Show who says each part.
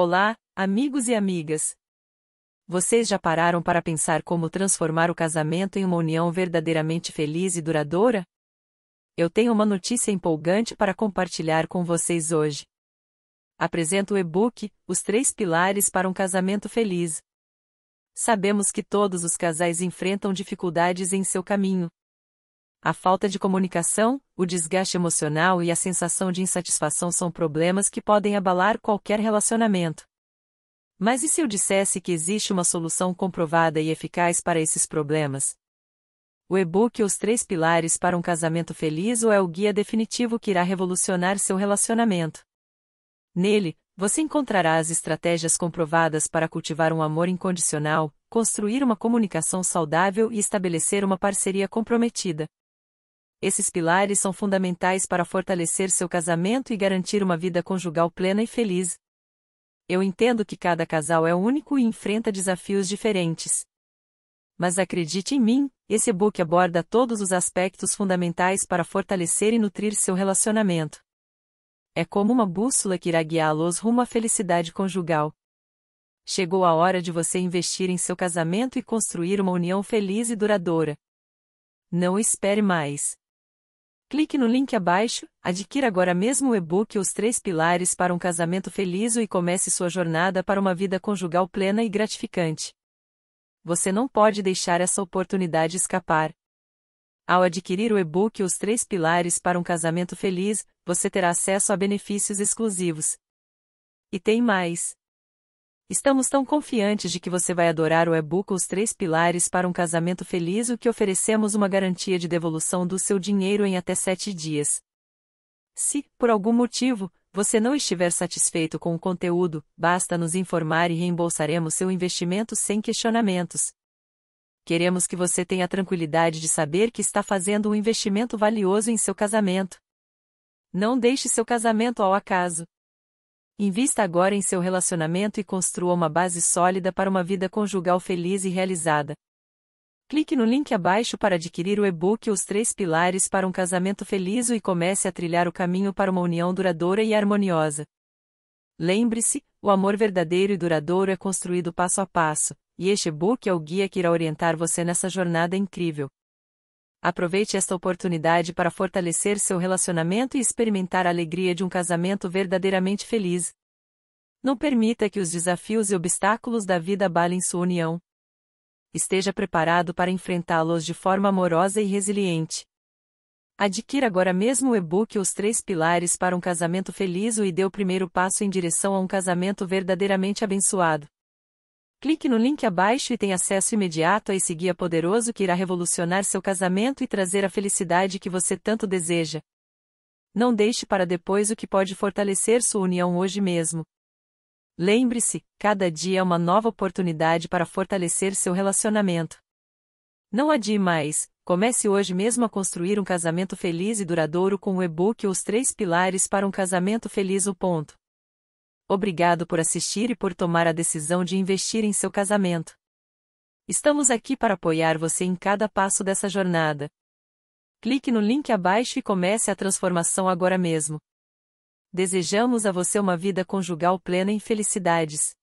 Speaker 1: Olá, amigos e amigas! Vocês já pararam para pensar como transformar o casamento em uma união verdadeiramente feliz e duradoura? Eu tenho uma notícia empolgante para compartilhar com vocês hoje. Apresento o e-book Os Três Pilares para um Casamento Feliz. Sabemos que todos os casais enfrentam dificuldades em seu caminho, a falta de comunicação, o desgaste emocional e a sensação de insatisfação são problemas que podem abalar qualquer relacionamento. Mas e se eu dissesse que existe uma solução comprovada e eficaz para esses problemas? O e-book Os Três Pilares para um Casamento Feliz ou é o guia definitivo que irá revolucionar seu relacionamento. Nele, você encontrará as estratégias comprovadas para cultivar um amor incondicional, construir uma comunicação saudável e estabelecer uma parceria comprometida. Esses pilares são fundamentais para fortalecer seu casamento e garantir uma vida conjugal plena e feliz. Eu entendo que cada casal é único e enfrenta desafios diferentes. Mas acredite em mim, esse book aborda todos os aspectos fundamentais para fortalecer e nutrir seu relacionamento. É como uma bússola que irá guiá-los rumo à felicidade conjugal. Chegou a hora de você investir em seu casamento e construir uma união feliz e duradoura. Não espere mais. Clique no link abaixo, adquira agora mesmo o e-book Os Três Pilares para um Casamento Feliz e comece sua jornada para uma vida conjugal plena e gratificante. Você não pode deixar essa oportunidade escapar. Ao adquirir o e-book Os Três Pilares para um Casamento Feliz, você terá acesso a benefícios exclusivos. E tem mais! Estamos tão confiantes de que você vai adorar o e-book Os Três Pilares para um Casamento Feliz, o que oferecemos uma garantia de devolução do seu dinheiro em até 7 dias. Se, por algum motivo, você não estiver satisfeito com o conteúdo, basta nos informar e reembolsaremos seu investimento sem questionamentos. Queremos que você tenha a tranquilidade de saber que está fazendo um investimento valioso em seu casamento. Não deixe seu casamento ao acaso. Invista agora em seu relacionamento e construa uma base sólida para uma vida conjugal feliz e realizada. Clique no link abaixo para adquirir o e-book Os Três Pilares para um Casamento Feliz e comece a trilhar o caminho para uma união duradoura e harmoniosa. Lembre-se, o amor verdadeiro e duradouro é construído passo a passo, e este e-book é o guia que irá orientar você nessa jornada incrível. Aproveite esta oportunidade para fortalecer seu relacionamento e experimentar a alegria de um casamento verdadeiramente feliz. Não permita que os desafios e obstáculos da vida abalem sua união. Esteja preparado para enfrentá-los de forma amorosa e resiliente. Adquira agora mesmo o e-book Os Três Pilares para um Casamento Feliz e dê o primeiro passo em direção a um casamento verdadeiramente abençoado. Clique no link abaixo e tenha acesso imediato a esse guia poderoso que irá revolucionar seu casamento e trazer a felicidade que você tanto deseja. Não deixe para depois o que pode fortalecer sua união hoje mesmo. Lembre-se, cada dia é uma nova oportunidade para fortalecer seu relacionamento. Não adie mais, comece hoje mesmo a construir um casamento feliz e duradouro com o e-book Os Três Pilares para um Casamento Feliz. O ponto. Obrigado por assistir e por tomar a decisão de investir em seu casamento. Estamos aqui para apoiar você em cada passo dessa jornada. Clique no link abaixo e comece a transformação agora mesmo. Desejamos a você uma vida conjugal plena em felicidades.